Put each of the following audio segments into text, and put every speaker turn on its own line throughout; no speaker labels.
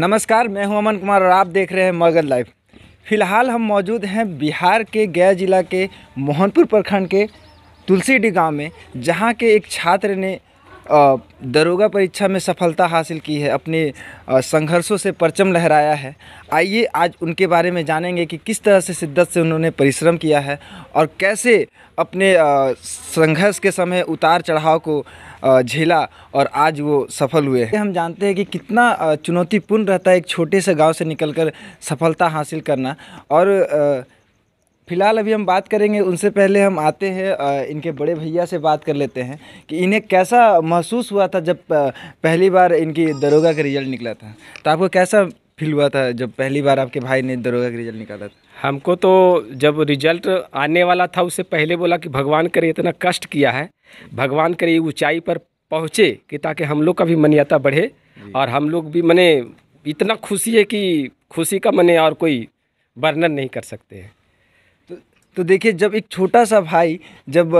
नमस्कार मैं हूं अमन कुमार और आप देख रहे हैं मगध लाइव फिलहाल हम मौजूद हैं बिहार के गया जिला के मोहनपुर प्रखंड के तुलसीडी गांव में जहां के एक छात्र ने दरोगा परीक्षा में सफलता हासिल की है अपने संघर्षों से परचम लहराया है आइए आज उनके बारे में जानेंगे कि किस तरह से शिद्दत से उन्होंने परिश्रम किया है और कैसे अपने संघर्ष के समय उतार चढ़ाव को झेला और आज वो सफल हुए हैं हम जानते हैं कि कितना चुनौतीपूर्ण रहता है एक छोटे से गांव से निकलकर सफलता हासिल करना और फिलहाल अभी हम बात करेंगे उनसे पहले हम आते हैं इनके बड़े भैया से बात कर लेते हैं कि इन्हें कैसा महसूस हुआ था जब पहली बार इनकी दरोगा का रिजल्ट
निकला था तो आपको कैसा फील हुआ था जब पहली बार आपके भाई ने दरोगा का रिजल्ट निकाला था हमको तो जब रिजल्ट आने वाला था उससे पहले बोला कि भगवान करे इतना कष्ट किया है भगवान करे ऊंचाई पर पहुँचे कि ताकि हम लोग का भी मान्यता बढ़े और हम लोग भी मने इतना खुशी है कि खुशी का मने और कोई वर्णन नहीं कर सकते हैं
तो, तो देखिए जब एक छोटा सा भाई जब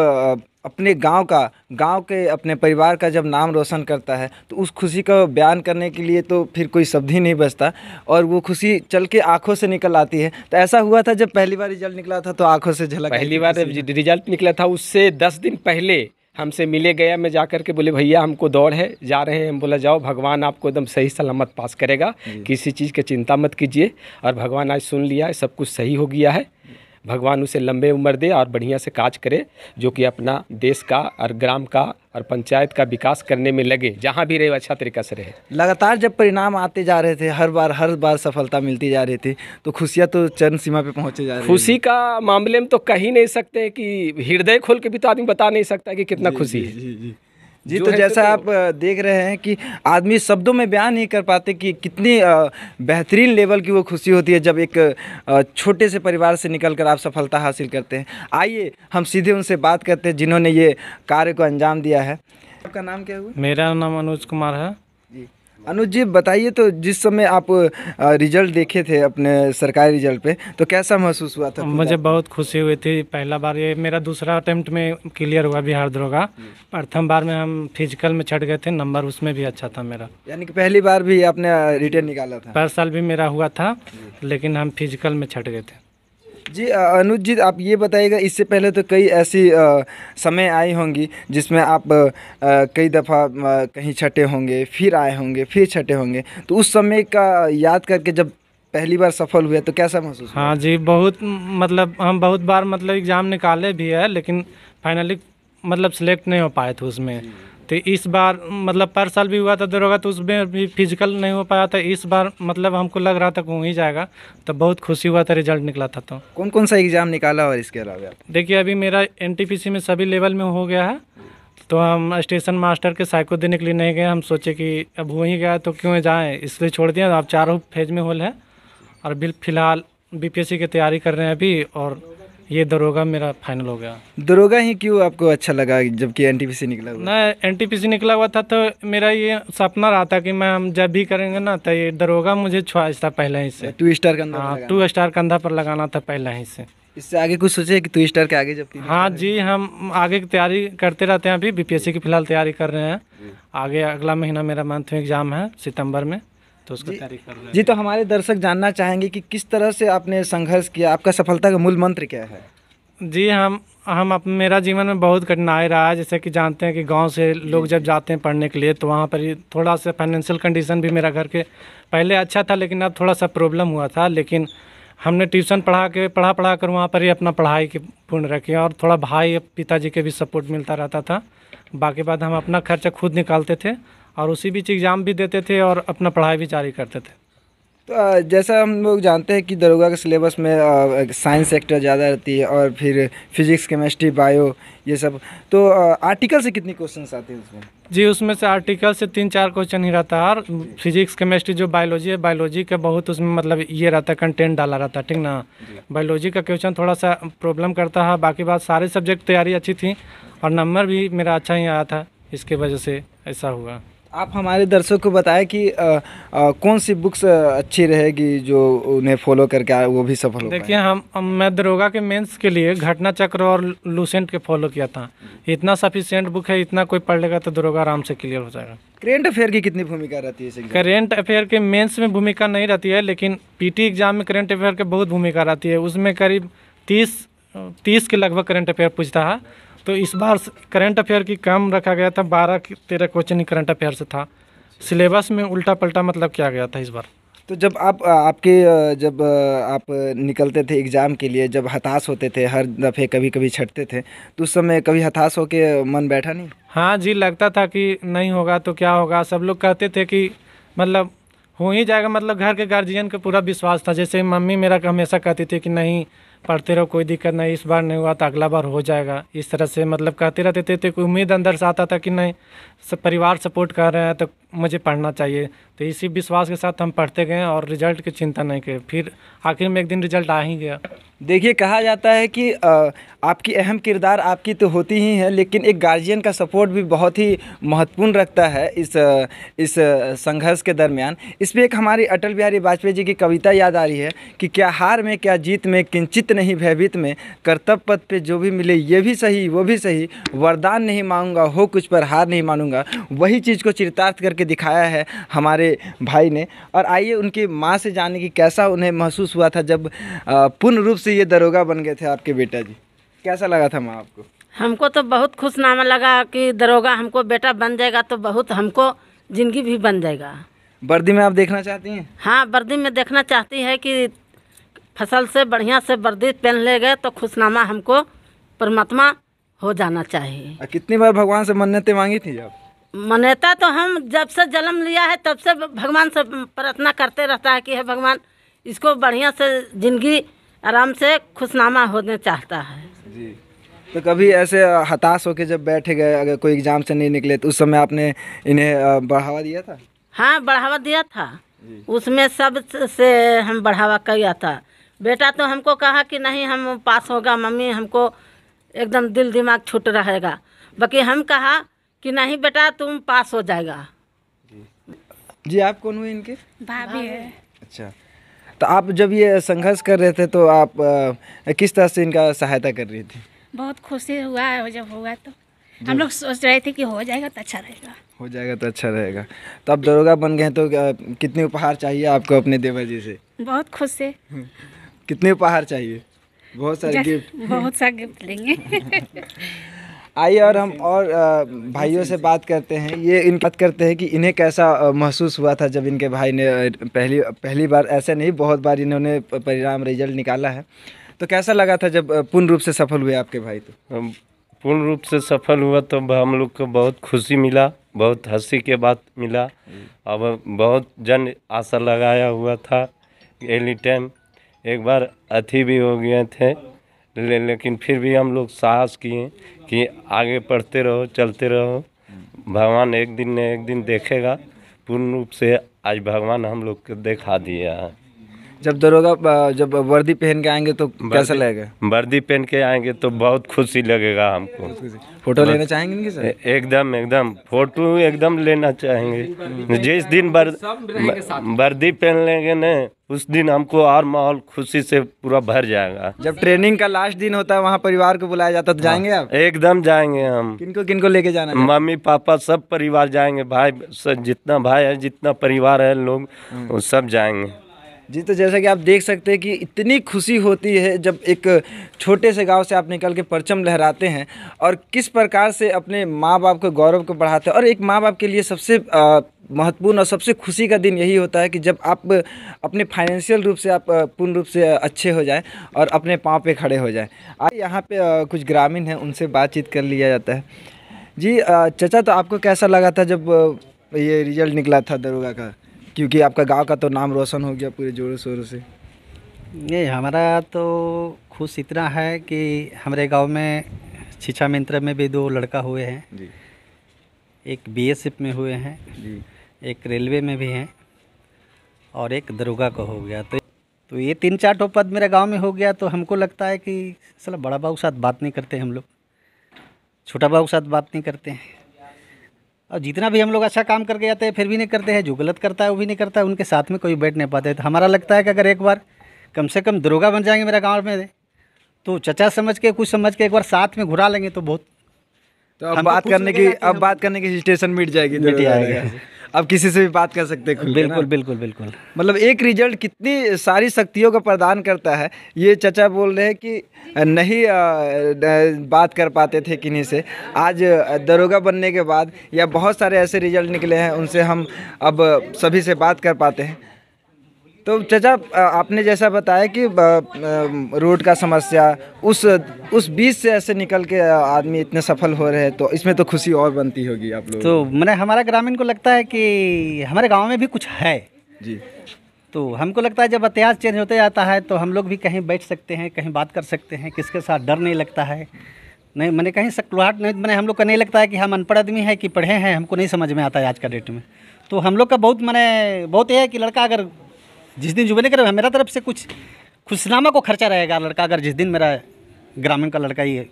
अपने गांव का गांव के अपने परिवार का जब नाम रोशन करता है तो उस खुशी का बयान करने के लिए तो फिर कोई शब्द ही नहीं बचता और वो खुशी चल के आँखों से निकल आती है तो ऐसा हुआ था जब पहली बार रिजल्ट निकला था तो आँखों से झलक पहली बार
रिजल्ट निकला था उससे दस दिन पहले हमसे मिले गया मैं जा कर के बोले भैया हमको दौड़ है जा रहे हैं हम बोला जाओ भगवान आपको एकदम सही सलामत पास करेगा किसी चीज़ की चिंता मत कीजिए और भगवान आज सुन लिया है सब कुछ सही हो गया है भगवान उसे लंबे उम्र दे और बढ़िया से काज करे जो कि अपना देश का और ग्राम का और पंचायत का विकास करने में लगे जहाँ भी रहे अच्छा तरीका से रहे
लगातार जब परिणाम आते जा रहे थे हर बार हर बार सफलता मिलती जा रही थी तो खुशियाँ तो चरण सीमा पे पहुँचे जा
रही खुशी का मामले में तो कह ही नहीं सकते कि हृदय खोल के भी तो आदमी बता नहीं सकता कि कितना खुशी है जी, जी, जी। जी तो, तो जैसा
तो आप देख रहे हैं कि आदमी शब्दों में बयान नहीं कर पाते कि कितनी बेहतरीन लेवल की वो खुशी होती है जब एक छोटे से परिवार से निकल कर आप सफलता हासिल करते हैं आइए हम सीधे उनसे बात करते हैं जिन्होंने ये कार्य को अंजाम दिया है आपका नाम क्या हुआ मेरा नाम अनुज कुमार है अनुज जी बताइए तो जिस समय आप रिजल्ट देखे थे अपने सरकारी रिजल्ट पे तो कैसा महसूस हुआ था मुझे
बहुत खुशी हुई थी पहला बार ये मेरा दूसरा अटेम्प्ट में क्लियर हुआ बिहार द्रोगा प्रथम बार में हम फिजिकल में चढ़ गए थे नंबर उसमें भी अच्छा था मेरा
यानी कि पहली बार भी आपने रिटर्न निकाला था
पर साल भी मेरा हुआ था लेकिन हम फिजिकल में छट गए थे
जी अनुज जी आप ये बताइएगा इससे पहले तो कई ऐसी आ, समय आई होंगी जिसमें आप आ, कई दफ़ा कहीं छठे होंगे फिर आए होंगे फिर छठे होंगे तो उस समय का याद करके जब पहली बार सफल हुए तो कैसा महसूस
हाँ जी बहुत मतलब हम बहुत बार मतलब एग्ज़ाम निकाले भी है लेकिन फाइनली मतलब सिलेक्ट नहीं हो पाए थे उसमें तो इस बार मतलब पर साल भी हुआ था दरोगा तो उसमें भी फिजिकल नहीं हो पाया था इस बार मतलब हमको लग रहा था कि वहीं ही जाएगा तो बहुत खुशी हुआ था रिजल्ट निकला था तो
कौन कौन सा एग्ज़ाम निकाला और इसके अलावा
देखिए अभी मेरा एन में सभी लेवल में हो गया है तो हम स्टेशन मास्टर के साइको देने के लिए नहीं गए हम सोचे कि अब वहीं ही गया तो क्यों जाएँ इसलिए छोड़ दिया अब चारों फेज में होल है और बिल फिलहाल बी की तैयारी कर रहे हैं अभी और ये दरोगा मेरा फाइनल हो गया
दरोगा ही क्यों आपको अच्छा लगा जबकि एन निकला हुआ
ना एन निकला हुआ था तो मेरा ये सपना रहा था कि मैं हम जब भी करेंगे ना तो ये दरोगा मुझे च्वाइस था पहले ही से टू स्टार कंधा टू स्टार कंधा पर लगाना था पहले ही से इससे आगे कुछ सोचे कि टू स्टार के आगे जब हाँ जी हम आगे की तैयारी करते रहते हैं अभी बी की फिलहाल तैयारी कर रहे हैं हम्म। आगे अगला महीना मेरा मंथ में एग्ज़ाम है सितम्बर में तो उसको तारीफ कर रहे हैं जी
तो हमारे दर्शक जानना चाहेंगे कि किस तरह से आपने संघर्ष किया आपका सफलता का मूल मंत्र क्या है
जी हम हम अप, मेरा जीवन में बहुत कठिनाई रहा है जैसे कि जानते हैं कि गांव से लोग जब जाते हैं पढ़ने के लिए तो वहाँ पर थोड़ा सा फाइनेंशियल कंडीशन भी मेरा घर के पहले अच्छा था लेकिन अब थोड़ा सा प्रॉब्लम हुआ था लेकिन हमने ट्यूशन पढ़ा के पढ़ा पढ़ा कर वहाँ पर ही अपना पढ़ाई के पूर्ण रखी और थोड़ा भाई पिताजी के भी सपोर्ट मिलता रहता था बाकी बाद हम अपना खर्चा खुद निकालते थे और उसी बीच एग्ज़ाम भी देते थे और अपना पढ़ाई भी जारी करते थे
तो जैसा हम लोग जानते हैं कि दरोगा के सिलेबस में साइंस सेक्टर ज़्यादा रहती है और फिर फिजिक्स केमिस्ट्री बायो ये सब तो आर्टिकल से कितनी क्वेश्चन आते हैं उसमें
जी उसमें से आर्टिकल से तीन चार क्वेश्चन ही रहता है और फिजिक्स केमिस्ट्री जो बायोलॉजी है बायोलॉजी का बहुत उसमें मतलब ये रहता है कंटेंट डाला रहता है ठीक ना बायोलॉजी का क्वेश्चन थोड़ा सा प्रॉब्लम करता है बाकी बात सारे सब्जेक्ट तैयारी अच्छी थी और नंबर भी मेरा अच्छा ही आया था इसके वजह से ऐसा हुआ
आप हमारे दर्शक को बताएं कि आ, आ, कौन सी बुक्स अच्छी रहेगी जो उन्हें फॉलो करके आए वो भी सफल हो
देखिए हम, मैं दरोगा के मेंस के लिए घटना चक्र और लूसेंट के फॉलो किया था इतना सफिशियंट बुक है इतना कोई पढ़ लेगा तो दरोगा आराम से क्लियर हो जाएगा
करेंट अफेयर की कितनी भूमिका रहती है
करेंट अफेयर के मेन्स में भूमिका नहीं रहती है लेकिन पी एग्जाम में करेंट अफेयर की बहुत भूमिका रहती है उसमें करीब तीस तीस के लगभग करेंट अफेयर पूछता है तो इस बार करंट अफेयर की कम रखा गया था बारह तेरह क्वेश्चन ही करंट अफेयर से था सिलेबस में उल्टा पलटा मतलब किया गया था इस बार
तो जब आप आपके जब आप निकलते थे एग्ज़ाम के लिए जब हताश होते थे हर दफ़े कभी कभी छटते थे तो उस समय कभी हताश हो के मन बैठा नहीं
हाँ जी लगता था कि नहीं होगा तो क्या होगा सब लोग कहते थे कि मतलब हो ही जाएगा मतलब घर के गार्जियन का पूरा विश्वास था जैसे मम्मी मेरा हमेशा कहती थी कि नहीं पढ़ते रहो कोई दिक्कत नहीं इस बार नहीं हुआ तो अगला बार हो जाएगा इस तरह से मतलब कहते रहते थे तो उम्मीद अंदर से आता था कि नहीं सब परिवार सपोर्ट कर रहे हैं तो मुझे पढ़ना चाहिए तो इसी विश्वास के साथ हम पढ़ते गए और रिजल्ट की चिंता नहीं किए फिर आखिर में एक दिन रिजल्ट आ ही गया
देखिए कहा जाता है कि आ, आपकी अहम किरदार आपकी तो होती ही है लेकिन एक गार्जियन का सपोर्ट भी बहुत ही महत्वपूर्ण रखता है इस इस संघर्ष के दरमियान इस पर एक हमारी अटल बिहारी वाजपेयी जी की कविता याद आ रही है कि क्या हार में क्या जीत में किंचित नहीं भयभीत में कर्तव्य पथ पे जो भी मिले ये भी सही वो भी सही वरदान नहीं मांगूंगा हो कुछ पर हार नहीं मानूंगा वही चीज़ को चरितार्थ करके दिखाया है हमारे मेरे भाई ने और आइए उनकी माँ से जाने की कैसा उन्हें महसूस हुआ था जब पूर्ण रूप से ये दरोगा बन गए थे आपके बेटा जी कैसा लगा था माँ आपको
हमको तो बहुत खुशनामा लगा कि दरोगा हमको बेटा बन जाएगा तो बहुत हमको ज़िंदगी भी बन जाएगा वर्दी में आप देखना चाहती हैं हाँ वर्दी में देखना चाहती है कि फसल से बढ़िया से वर्दी पहन ले गए तो खुशनामा हमको परमात्मा हो जाना चाहिए कितनी बार
भगवान से मन्नतें मांगी थी आप
मान्यता तो हम जब से जन्म लिया है तब से भगवान से प्रार्थना करते रहता है कि हे भगवान इसको बढ़िया से जिंदगी आराम से खुशनामा होने चाहता है जी
तो कभी ऐसे हताश होकर जब बैठे गए अगर कोई एग्ज़ाम से नहीं निकले तो उस समय आपने इन्हें बढ़ावा दिया था
हाँ बढ़ावा दिया था उसमें सब से हम बढ़ावा किया था बेटा तो हमको कहा कि नहीं हम पास होगा मम्मी हमको एकदम दिल दिमाग छूट रहेगा बाकी हम कहा कि नहीं बेटा तुम पास हो जाएगा
जी आप कौन हुए इनके
भाभी है अच्छा
तो आप जब ये संघर्ष कर रहे थे तो आप आ, किस तरह से इनका सहायता कर रही थी
बहुत खुशी हुआ है जब हुआ तो हम लोग सोच रहे थे कि हो जाएगा तो अच्छा रहेगा
हो जाएगा तो अच्छा रहेगा तो आप दरोगा बन गए तो कितने उपहार चाहिए आपको अपने देवर जी से
बहुत खुश है
कितने उपहार चाहिए बहुत सारे गिफ्ट
बहुत सारे गिफ्ट लेंगे
आइए और हम और भाइयों से बात करते हैं ये इन बात करते हैं कि इन्हें कैसा महसूस हुआ था जब इनके भाई ने पहली पहली बार ऐसे नहीं बहुत बार इन्होंने परिणाम रिजल्ट निकाला है तो कैसा लगा था जब पूर्ण रूप से सफल हुए आपके भाई तो
पूर्ण रूप से सफल हुआ तो हम लोग को बहुत खुशी मिला बहुत हंसी के बात मिला अब बहुत जन आशा लगाया हुआ था एनी टाइम एक बार अथी भी हो गए थे ले लेकिन फिर भी हम लोग साहस किए कि आगे पढ़ते रहो चलते रहो भगवान एक दिन न एक दिन देखेगा पूर्ण रूप से आज भगवान हम लोग को देखा दिया है
जब दरोगा जब वर्दी पहन के आएंगे तो कैसा
लगेगा वर्दी पहन के आएंगे तो बहुत खुशी लगेगा हमको फोटो लेना चाहेंगे एकदम एकदम फोटो एकदम लेना चाहेंगे जिस दिन
वर्दी पहन लेंगे ना उस दिन हमको और माहौल खुशी से पूरा भर जाएगा जब ट्रेनिंग का लास्ट दिन होता है वहाँ परिवार को बुलाया जाता तो हाँ। जाएंगे आप एकदम जाएंगे हम किनको किनको लेके जाना मम्मी
पापा सब परिवार जाएंगे भाई जितना भाई है जितना परिवार है लोग हाँ। वो सब जाएंगे
जी तो जैसा कि आप देख सकते हैं कि इतनी खुशी होती है जब एक छोटे से गांव से आप निकल के परचम लहराते हैं और किस प्रकार से अपने माँ बाप के गौरव को बढ़ाते हैं और एक माँ बाप के लिए सबसे महत्वपूर्ण और सबसे खुशी का दिन यही होता है कि जब आप अपने फाइनेंशियल रूप से आप पूर्ण रूप से अच्छे हो जाएँ और अपने पाँव पर खड़े हो जाएँ आज यहाँ पर कुछ ग्रामीण हैं उनसे बातचीत कर लिया जाता है जी चचा तो आपको कैसा लगा था जब ये रिजल्ट निकला था दरोगा का क्योंकि आपका गांव का तो नाम रोशन हो गया पूरे जोरों शोरों से
नहीं हमारा तो खुश इतना है कि हमारे गांव में शिक्षा मित्र में भी दो लड़का हुए हैं जी एक बी में हुए हैं जी एक रेलवे में भी हैं और एक दरोगा का हो गया तो तो ये तीन चार टो पद मेरे गांव में हो गया तो हमको लगता है कि चलो बड़ा बाबू के साथ बात नहीं करते हम लोग छोटा बाबू के साथ बात नहीं करते हैं और जितना भी हम लोग अच्छा काम करके आते हैं फिर भी नहीं करते हैं जो गलत करता है वो भी नहीं करता है उनके साथ में कोई बैठ नहीं पाते तो हमारा लगता है कि अगर एक बार कम से कम दरोगा बन जाएंगे मेरा गाँव में तो चचा समझ के कुछ समझ के एक बार साथ में घुरा लेंगे तो बहुत तो
अब बात करने की अब बात करने की स्टेशन मिट जाएगी मिट जाएगा अब किसी से भी बात कर सकते हैं बिल्कुल बिल्कुल बिल्कुल मतलब एक रिजल्ट कितनी सारी शक्तियों का प्रदान करता है ये चचा बोल रहे हैं कि नहीं बात कर पाते थे किन्हीं से आज दरोगा बनने के बाद या बहुत सारे ऐसे रिजल्ट निकले हैं उनसे हम अब सभी से बात कर पाते हैं तो चाचा आपने जैसा बताया कि रोड का समस्या उस उस बीच से ऐसे निकल के आदमी इतने सफल हो रहे हैं तो इसमें तो खुशी और बनती होगी आप लोग तो
मैंने हमारा ग्रामीण को लगता है कि हमारे गांव में भी कुछ है जी तो हमको लगता है जब इतिहास चेंज होते जाता है तो हम लोग भी कहीं बैठ सकते हैं कहीं बात कर सकते हैं किसके साथ डर नहीं लगता है नहीं मैंने कहीं सकलुहाट नहीं मैंने हम लोग का नहीं लगता है कि हम अनपढ़ आदमी है कि पढ़े हैं हमको नहीं समझ में आता है आज का डेट में तो हम लोग का बहुत मैंने बहुत ये है कि लड़का अगर जिस दिन जुबे नहीं करेगा मेरा तरफ से कुछ खुशनामा को खर्चा रहेगा लड़का अगर जिस दिन मेरा ग्रामीण का लड़का ही है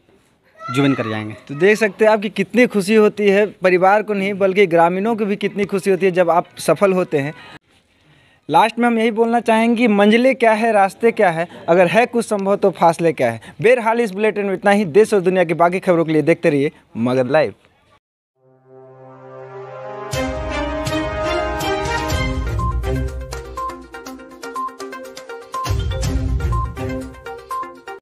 जुबिन कर जाएंगे तो देख सकते हैं आपकी कितनी खुशी
होती है परिवार को नहीं बल्कि ग्रामीणों को भी कितनी खुशी होती है जब आप सफल होते हैं लास्ट में हम यही बोलना चाहेंगे कि क्या है रास्ते क्या है अगर है कुछ संभव तो फासले क्या है बेरहाल इस बुलेटिन में इतना ही देश और दुनिया की बाकी खबरों के लिए देखते रहिए मगर लाइव